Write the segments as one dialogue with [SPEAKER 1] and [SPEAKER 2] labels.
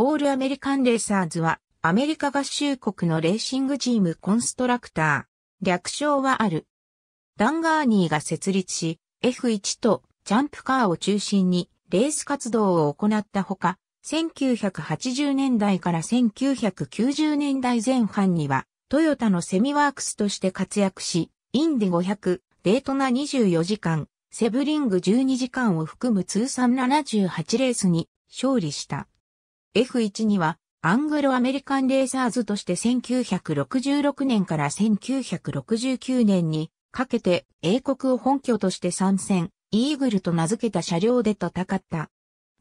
[SPEAKER 1] オールアメリカンレーサーズは、アメリカ合衆国のレーシングチームコンストラクター。略称はある。ダンガーニーが設立し、F1 とジャンプカーを中心にレース活動を行ったほか、1980年代から1990年代前半には、トヨタのセミワークスとして活躍し、インディ500、デートナ24時間、セブリング12時間を含む通算78レースに勝利した。F1 にはアングロアメリカンレーサーズとして1966年から1969年にかけて英国を本拠として参戦、イーグルと名付けた車両で戦った。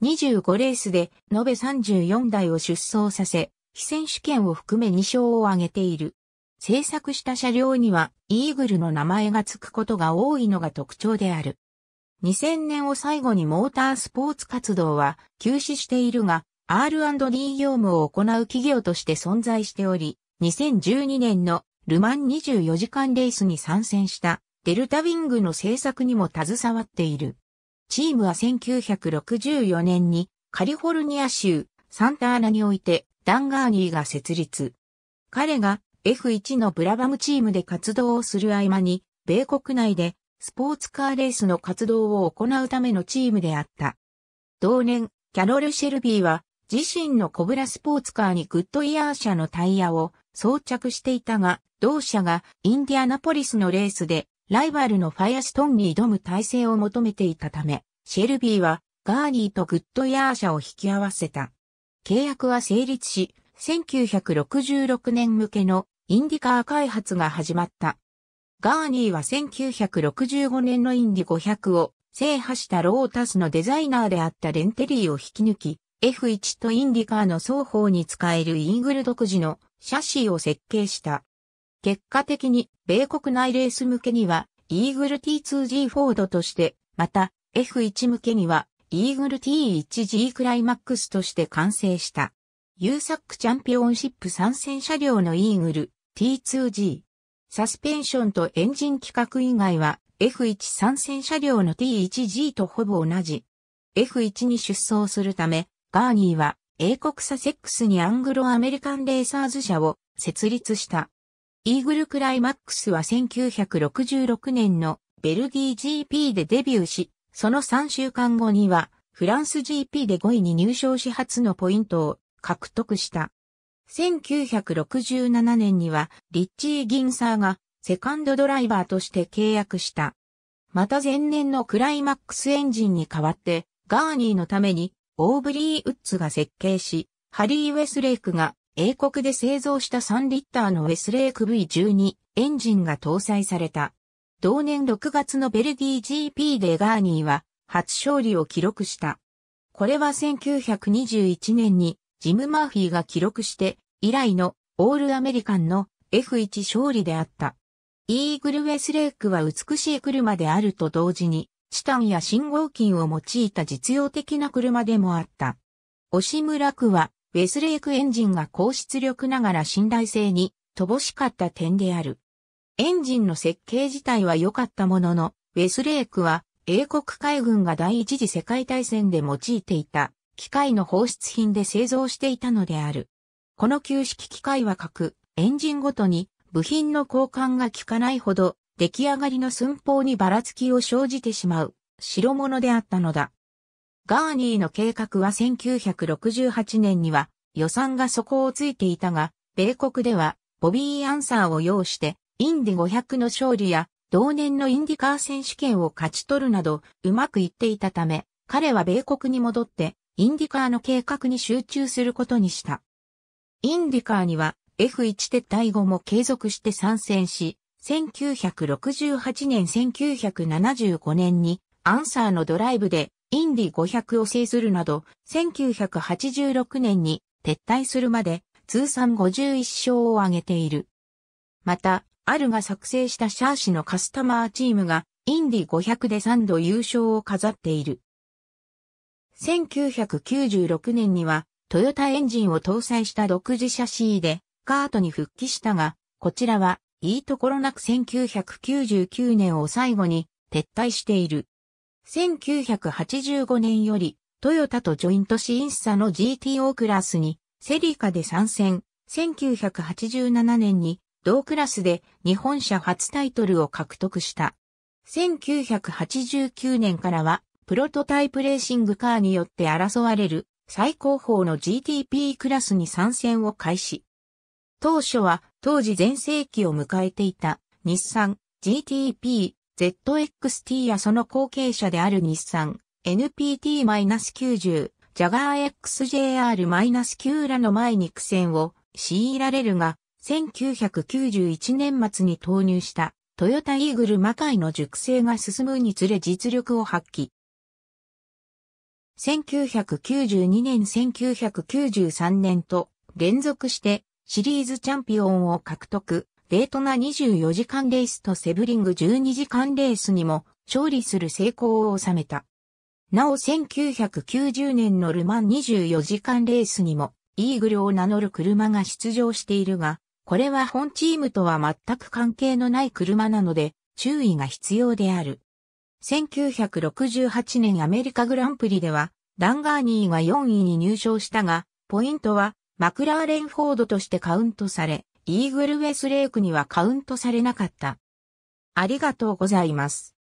[SPEAKER 1] 25レースで延べ34台を出走させ、非選手権を含め2勝を挙げている。制作した車両にはイーグルの名前が付くことが多いのが特徴である。2000年を最後にモータースポーツ活動は休止しているが、R&D 業務を行う企業として存在しており、2012年のルマン24時間レースに参戦したデルタウィングの制作にも携わっている。チームは1964年にカリフォルニア州サンタアナにおいてダン・ガーニーが設立。彼が F1 のブラバムチームで活動をする合間に、米国内でスポーツカーレースの活動を行うためのチームであった。同年、キャロル・シェルビーは自身のコブラスポーツカーにグッドイヤー社のタイヤを装着していたが、同社がインディアナポリスのレースでライバルのファイアストンに挑む体制を求めていたため、シェルビーはガーニーとグッドイヤー社を引き合わせた。契約は成立し、1966年向けのインディカー開発が始まった。ガーニーは1965年のインディ500を制覇したロータスのデザイナーであったレンテリーを引き抜き、F1 とインディカーの双方に使えるイーグル独自のシャシーを設計した。結果的に、米国内レース向けには、イーグル T2G フォードとして、また、F1 向けには、イーグル T1G クライマックスとして完成した。ユーサックチャンピオンシップ参戦車両のイーグル T2G。サスペンションとエンジン規格以外は F1 参戦車両の T1G とほぼ同じ。F1 に出走するためガーニーは英国サセックスにアングロアメリカンレーサーズ社を設立した。イーグルクライマックスは1966年のベルギー GP でデビューし、その3週間後にはフランス GP で5位に入賞し初のポイントを獲得した。1967年にはリッチー・ギンサーがセカンドドライバーとして契約した。また前年のクライマックスエンジンに代わってガーニーのためにオーブリー・ウッズが設計し、ハリー・ウェスレイクが英国で製造した3リッターのウェスレイク V12 エンジンが搭載された。同年6月のベルギー GP でガーニーは初勝利を記録した。これは1921年にジム・マーフィーが記録して以来のオールアメリカンの F1 勝利であった。イーグル・ウェスレイクは美しい車であると同時にチタンや信号機を用いた実用的な車でもあった。押ラクは、ウェスレークエンジンが高出力ながら信頼性に乏しかった点である。エンジンの設計自体は良かったものの、ウェスレークは英国海軍が第一次世界大戦で用いていた機械の放出品で製造していたのである。この旧式機械は各エンジンごとに部品の交換が効かないほど出来上がりの寸法にばらつきを生じてしまう、白物であったのだ。ガーニーの計画は1968年には予算が底をついていたが、米国ではボビー・アンサーを要して、インディ500の勝利や同年のインディカー選手権を勝ち取るなど、うまくいっていたため、彼は米国に戻って、インディカーの計画に集中することにした。インディカーには F1 撤退後も継続して参戦し、1968年1975年にアンサーのドライブでインディ500を制するなど、1986年に撤退するまで通算51勝を挙げている。また、アルが作成したシャーシのカスタマーチームがインディ500で3度優勝を飾っている。1996年にはトヨタエンジンを搭載した独自シャシーでカートに復帰したが、こちらはいいところなく1999年を最後に撤退している。1985年より、トヨタとジョイントシインスサの GTO クラスに、セリカで参戦。1987年に、同クラスで日本車初タイトルを獲得した。1989年からは、プロトタイプレーシングカーによって争われる最高峰の GTP クラスに参戦を開始。当初は当時全盛期を迎えていた日産 GTP、ZXT やその後継者である日産 NPT-90、ジャガー XJR-9 らの前に苦戦を強いられるが、1991年末に投入したトヨタイーグル魔界の熟成が進むにつれ実力を発揮。1992年1993年と連続してシリーズチャンピオンを獲得、デートナ24時間レースとセブリング12時間レースにも勝利する成功を収めた。なお1990年のルマン24時間レースにもイーグルを名乗る車が出場しているが、これは本チームとは全く関係のない車なので注意が必要である。1968年アメリカグランプリでは、ダンガーニーが4位に入賞したが、ポイントはマクラーレンフォードとしてカウントされ、イーグルウェスレイクにはカウントされなかった。ありがとうございます。